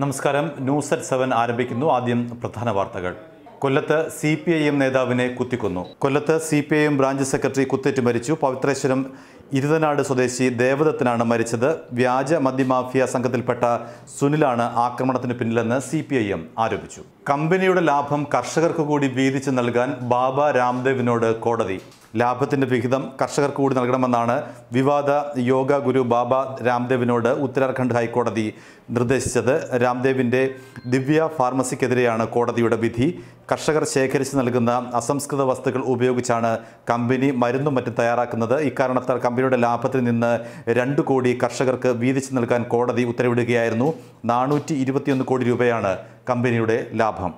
നമസ്കാരം news at seven ആരംഭിക്കുന്നു ആദ്യം പ്രധാന വാർത്തകൾ കൊല്ലത്ത് സി പി ഐ എം നേതാവിനെ കുത്തിക്കൊന്നു കൊല്ലത്ത് C P I M branch secretary കുത്തേറ്റ് മരിച്ചു പവിത്രേശ്വരം ഇരുതനാട് സ്വദേശി ദേവദത്തിനാണ് മരിച്ചത് വ്യാജ മദ്യമാഫിയ സംഘത്തിൽപ്പെട്ട സുനിലാണ് ആക്രമണത്തിന് പിന്നിലെന്ന് സി പി ഐ എം ആരോപിച്ചു കമ്പനിയുടെ ലാഭം കർഷകർക്ക് കൂടി വീതിച്ച് നൽകാൻ ബാബ രാംദേവിനോട് കോടതി ലാഭത്തിന്റെ വിഹിതം കർഷകർക്ക് കൂടി നൽകണമെന്നാണ് വിവാദ യോഗ ഗുരു ബാബ രാംദേവിനോട് ഉത്തരാഖണ്ഡ് ഹൈക്കോടതി നിർദ്ദേശിച്ചത് രാംദേവിന്റെ ദിവ്യ ഫാർമസിക്കെതിരെയാണ് കോടതിയുടെ വിധി കർഷകർ ശേഖരിച്ച് നൽകുന്ന അസംസ്കൃത വസ്തുക്കൾ ഉപയോഗിച്ചാണ് കമ്പനി മരുന്നും മറ്റും തയ്യാറാക്കുന്നത് ഇക്കാരണത്താൽ കമ്പനി അവരുടെ ലാഭത്തിൽ നിന്ന് രണ്ട് കോടി കർഷകർക്ക് വീതിച്ചു നൽകാൻ കോടതി ഉത്തരവിടുകയായിരുന്നു നാനൂറ്റി കോടി രൂപയാണ് കമ്പനിയുടെ ലാഭം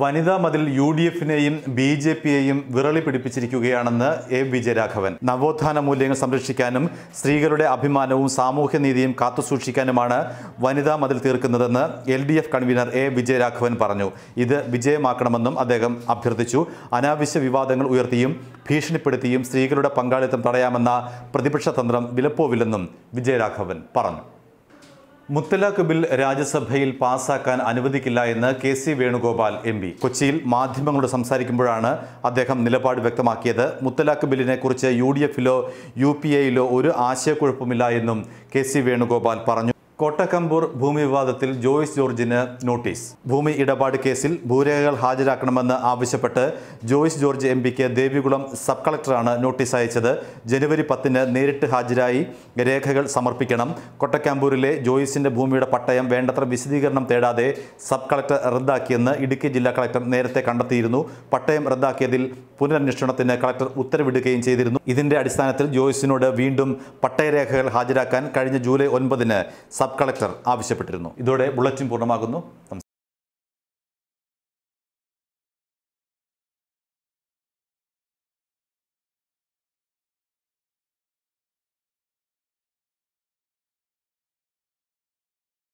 വനിതാ മതിൽ യു ഡി എഫിനെയും ബി ജെ പിയെയും വിറളി പിടിപ്പിച്ചിരിക്കുകയാണെന്ന് എ വിജയരാഘവൻ നവോത്ഥാന മൂല്യങ്ങൾ സംരക്ഷിക്കാനും സ്ത്രീകളുടെ അഭിമാനവും സാമൂഹ്യനീതിയും കാത്തുസൂക്ഷിക്കാനുമാണ് വനിതാ മതിൽ തീർക്കുന്നതെന്ന് L D F convener A Vijayaraghavan പറഞ്ഞു ഇത് വിജയമാക്കണമെന്നും അദ്ദേഹം അഭ്യർത്ഥിച്ചു അനാവശ്യ വിവാദങ്ങൾ ഉയർത്തിയും ഭീഷണിപ്പെടുത്തിയും സ്ത്രീകളുടെ പങ്കാളിത്തം തടയാമെന്ന പ്രതിപക്ഷ തന്ത്രം വിലപ്പോവില്ലെന്നും വിജയരാഘവൻ പറഞ്ഞു മുത്തലാഖ് ബിൽ രാജ്യസഭയിൽ പാസാക്കാൻ അനുവദിക്കില്ല എന്ന് K C Venugopal M P കൊച്ചിയിൽ മാധ്യമങ്ങളോട് സംസാരിക്കുമ്പോഴാണ് അദ്ദേഹം നിലപാട് വ്യക്തമാക്കിയത് മുത്തലാഖ് ബില്ലിനെ കുറിച്ച് യു ഡി എഫിലോ യു പി എയിലോ ഒരു ആശയക്കുഴപ്പമില്ല എന്നും കെ സി വേണുഗോപാൽ പറഞ്ഞു കോട്ടക്കമ്പൂർ ഭൂമി വിവാദത്തിൽ ജോയിസ് ജോർജിന് നോട്ടീസ് ഭൂമി ഇടപാട് കേസിൽ ഭൂരേഖകൾ ഹാജരാക്കണമെന്ന് ആവശ്യപ്പെട്ട് ജോയിസ് ജോർജ് എം പിക്ക് ദേവികുളം സബ് കളക്ടറാണ് നോട്ടീസ് അയച്ചത് ജനുവരി പത്തിന് നേരിട്ട് ഹാജരായി രേഖകൾ സമർപ്പിക്കണം കൊട്ടക്കാമ്പൂരിലെ ജോയിസിന്റെ ഭൂമിയുടെ പട്ടയം വേണ്ടത്ര വിശദീകരണം തേടാതെ സബ് കളക്ടർ റദ്ദാക്കിയെന്ന് ഇടുക്കി ജില്ലാ കളക്ടർ നേരത്തെ കണ്ടെത്തിയിരുന്നു പട്ടയം റദ്ദാക്കിയതിൽ പുനരന്വേഷണത്തിന് കളക്ടർ ഉത്തരവിടുകയും ചെയ്തിരുന്നു ഇതിന്റെ അടിസ്ഥാനത്തിൽ ജോയ്സിനോട് വീണ്ടും പട്ടയരേഖകൾ ഹാജരാക്കാൻ കഴിഞ്ഞ ജൂലൈ ഒൻപതിന് സബ് കളക്ടർ ആവശ്യപ്പെട്ടിരുന്നു ഇതോടെ ബുള്ളറ്റിൻ പൂർണ്ണമാകുന്നു